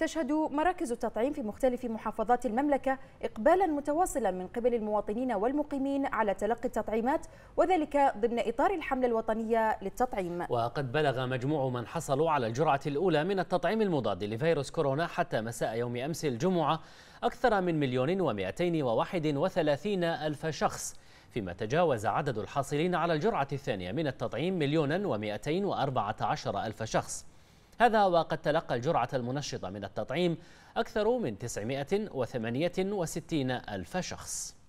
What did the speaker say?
تشهد مراكز التطعيم في مختلف محافظات المملكة إقبالا متواصلا من قبل المواطنين والمقيمين على تلقي التطعيمات وذلك ضمن إطار الحملة الوطنية للتطعيم وقد بلغ مجموع من حصلوا على الجرعة الأولى من التطعيم المضاد لفيروس كورونا حتى مساء يوم أمس الجمعة أكثر من مليون ومئتين وواحد وثلاثين ألف شخص فيما تجاوز عدد الحاصلين على الجرعة الثانية من التطعيم مليونا ومئتين وأربعة عشر ألف شخص هذا وقد تلقى الجرعة المنشطة من التطعيم أكثر من 968 ألف شخص